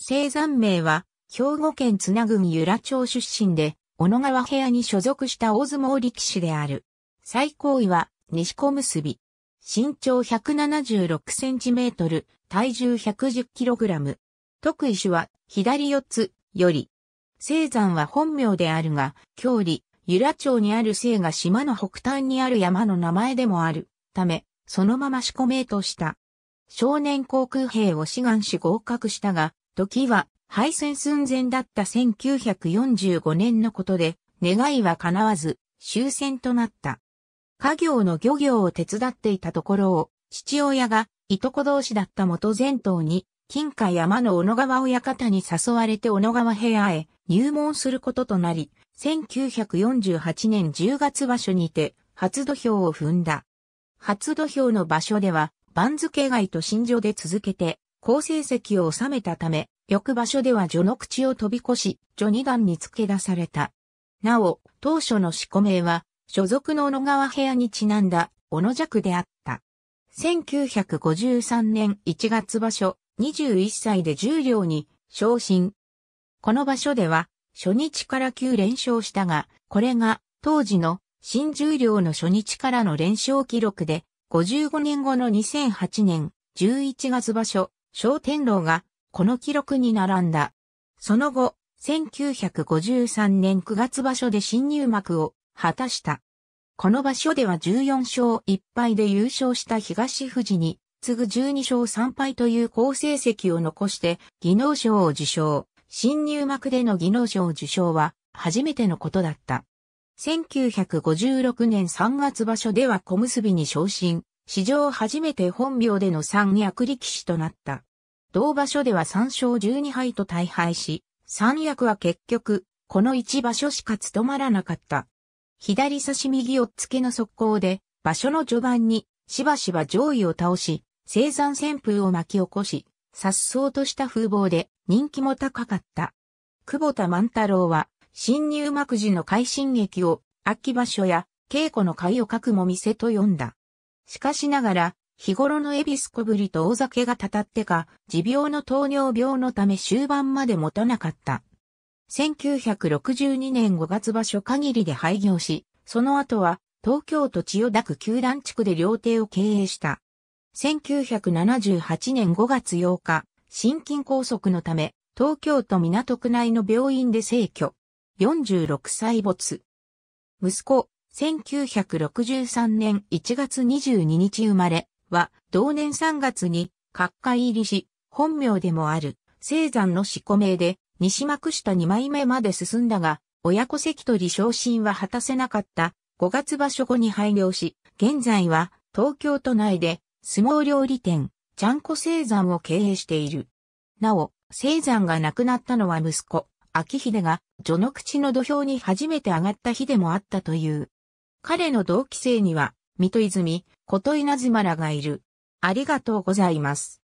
生山名は、兵庫県津名郡由良町出身で、小野川部屋に所属した大相撲力士である。最高位は、西小結。身長176センチメートル、体重110キログラム。特異種は、左四つ、より。生山は本名であるが、郷里、由良町にある生が島の北端にある山の名前でもある、ため、そのまま四個名とした。少年航空兵を志願し合格したが、時は敗戦寸前だった1945年のことで、願いは叶わず、終戦となった。家業の漁業を手伝っていたところを、父親が、いとこ同士だった元前頭に、金華山の小野川親方に誘われて小野川部屋へ入門することとなり、1948年10月場所にて、初土俵を踏んだ。初土俵の場所では、番付外と新所で続けて、好成績を収めたため、翌場所では序の口を飛び越し、序二段に付け出された。なお、当初の四個名は、所属の小野川部屋にちなんだ、小野弱であった。1953年1月場所、21歳で十両に昇進。この場所では、初日から9連勝したが、これが当時の新十両の初日からの連勝記録で、55年後の2008年11月場所、小天狼がこの記録に並んだ。その後、1953年9月場所で新入幕を果たした。この場所では14勝1敗で優勝した東富士に次ぐ12勝3敗という好成績を残して技能賞を受賞。新入幕での技能賞受賞は初めてのことだった。1956年3月場所では小結に昇進、史上初めて本名での三役力士となった。同場所では3勝12敗と大敗し、三役は結局、この1場所しか務まらなかった。左差し右をつけの速攻で、場所の序盤に、しばしば上位を倒し、生産旋風を巻き起こし、颯爽とした風貌で人気も高かった。久保田万太郎は、新入幕時の快進撃を、秋場所や稽古の会を書くも店と呼んだ。しかしながら、日頃のエビス小ぶりと大酒がたたってか、持病の糖尿病のため終盤まで持たなかった。1962年5月場所限りで廃業し、その後は東京都千代田区球団地区で料亭を経営した。1978年5月8日、心筋梗塞のため、東京都港区内の病院で逝去。46歳没。息子、1963年1月22日生まれ、は、同年3月に、閣下入りし、本名でもある、青山の四股名で、西幕下二枚目まで進んだが、親子関取昇進は果たせなかった5月場所後に廃業し、現在は東京都内で相撲料理店、ちゃんこ生山を経営している。なお、生山が亡くなったのは息子、秋秀が、序の口の土俵に初めて上がった日でもあったという。彼の同期生には、水戸泉、琴稲妻らがいる。ありがとうございます。